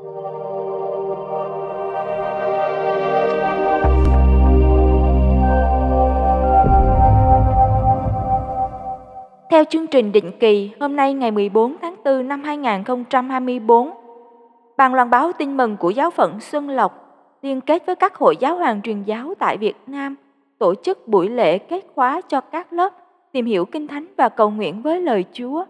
Theo chương trình định kỳ hôm nay ngày 14 tháng 4 năm 2024, Bàn loan báo tin mừng của giáo phận Xuân Lộc liên kết với các hội giáo hoàng truyền giáo tại Việt Nam tổ chức buổi lễ kết khóa cho các lớp tìm hiểu Kinh Thánh và cầu nguyện với lời Chúa.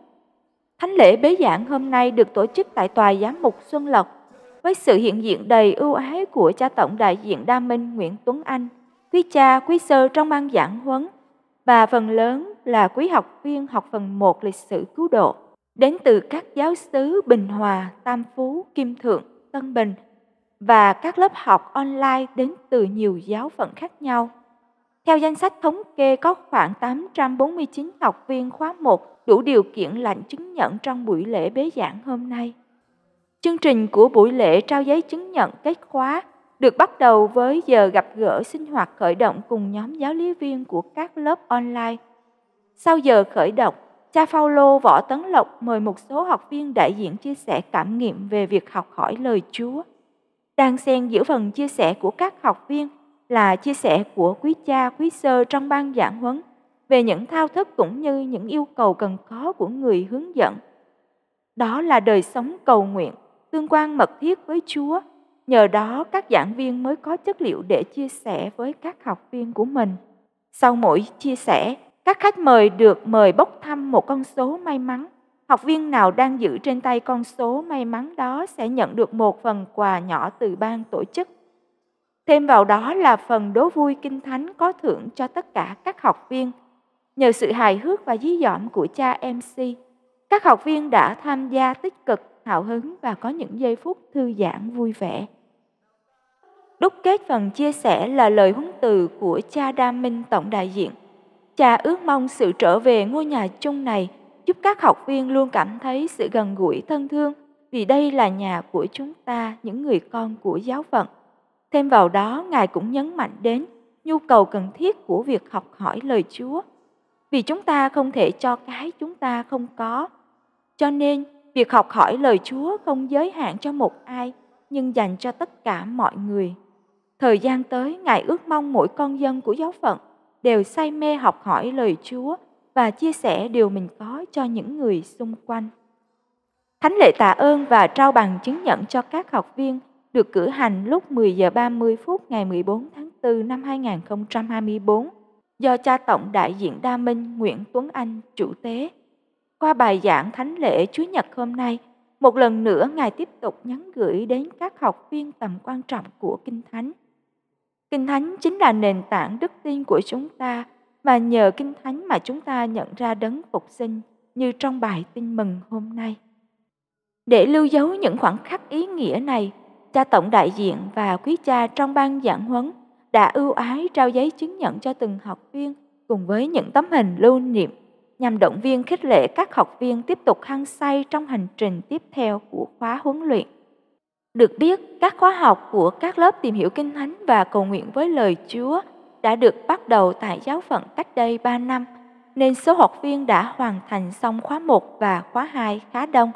Thánh lễ bế giảng hôm nay được tổ chức tại Tòa Giám mục Xuân Lộc với sự hiện diện đầy ưu ái của cha tổng đại diện Đa Minh Nguyễn Tuấn Anh, quý cha, quý sơ trong ban giảng huấn và phần lớn là quý học viên học phần 1 lịch sử cứu độ đến từ các giáo xứ Bình Hòa, Tam Phú, Kim Thượng, Tân Bình và các lớp học online đến từ nhiều giáo phận khác nhau. Theo danh sách thống kê có khoảng 849 học viên khóa 1 đủ điều kiện lãnh chứng nhận trong buổi lễ bế giảng hôm nay. Chương trình của buổi lễ trao giấy chứng nhận kết khóa được bắt đầu với giờ gặp gỡ sinh hoạt khởi động cùng nhóm giáo lý viên của các lớp online. Sau giờ khởi động, cha Phaolô Võ Tấn Lộc mời một số học viên đại diện chia sẻ cảm nghiệm về việc học hỏi lời Chúa. Đang xen giữa phần chia sẻ của các học viên là chia sẻ của quý cha, quý sơ trong ban giảng huấn về những thao thức cũng như những yêu cầu cần có của người hướng dẫn. Đó là đời sống cầu nguyện tương quan mật thiết với Chúa. Nhờ đó các giảng viên mới có chất liệu để chia sẻ với các học viên của mình. Sau mỗi chia sẻ, các khách mời được mời bốc thăm một con số may mắn. Học viên nào đang giữ trên tay con số may mắn đó sẽ nhận được một phần quà nhỏ từ ban tổ chức. Thêm vào đó là phần đố vui kinh thánh có thưởng cho tất cả các học viên. Nhờ sự hài hước và dí dỏm của cha MC, các học viên đã tham gia tích cực, hào hứng và có những giây phút thư giãn vui vẻ. Đúc kết phần chia sẻ là lời huấn từ của cha Đa Minh Tổng đại diện. Cha ước mong sự trở về ngôi nhà chung này giúp các học viên luôn cảm thấy sự gần gũi thân thương vì đây là nhà của chúng ta, những người con của giáo phận. Thêm vào đó, Ngài cũng nhấn mạnh đến nhu cầu cần thiết của việc học hỏi lời Chúa. Vì chúng ta không thể cho cái chúng ta không có cho nên, việc học hỏi lời Chúa không giới hạn cho một ai, nhưng dành cho tất cả mọi người. Thời gian tới, Ngài ước mong mỗi con dân của giáo phận đều say mê học hỏi lời Chúa và chia sẻ điều mình có cho những người xung quanh. Thánh lễ tạ ơn và trao bằng chứng nhận cho các học viên được cử hành lúc 10 giờ 30 phút ngày 14 tháng 4 năm 2024 do cha tổng đại diện Đa Minh Nguyễn Tuấn Anh chủ tế. Qua bài giảng thánh lễ Chúa Nhật hôm nay, một lần nữa Ngài tiếp tục nhắn gửi đến các học viên tầm quan trọng của Kinh Thánh. Kinh Thánh chính là nền tảng đức tin của chúng ta và nhờ Kinh Thánh mà chúng ta nhận ra đấng phục sinh như trong bài tin mừng hôm nay. Để lưu dấu những khoảnh khắc ý nghĩa này, cha tổng đại diện và quý cha trong ban giảng huấn đã ưu ái trao giấy chứng nhận cho từng học viên cùng với những tấm hình lưu niệm nhằm động viên khích lệ các học viên tiếp tục hăng say trong hành trình tiếp theo của khóa huấn luyện. Được biết, các khóa học của các lớp tìm hiểu Kinh Thánh và cầu nguyện với lời Chúa đã được bắt đầu tại giáo phận cách đây 3 năm, nên số học viên đã hoàn thành xong khóa 1 và khóa 2 khá đông.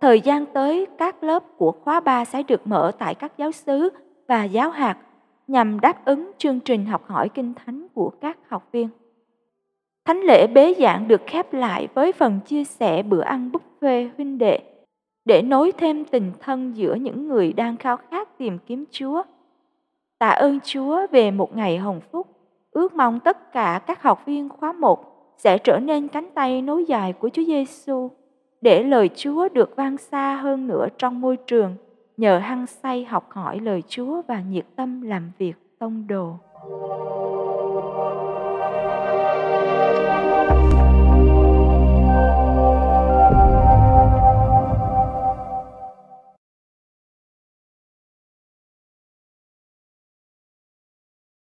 Thời gian tới, các lớp của khóa 3 sẽ được mở tại các giáo xứ và giáo hạt nhằm đáp ứng chương trình học hỏi Kinh Thánh của các học viên. Thánh lễ bế giảng được khép lại với phần chia sẻ bữa ăn buffet huynh đệ để nối thêm tình thân giữa những người đang khao khát tìm kiếm Chúa. Tạ ơn Chúa về một ngày hồng phúc, ước mong tất cả các học viên khóa 1 sẽ trở nên cánh tay nối dài của Chúa Giêsu để lời Chúa được vang xa hơn nữa trong môi trường nhờ hăng say học hỏi lời Chúa và nhiệt tâm làm việc tông đồ. Thank you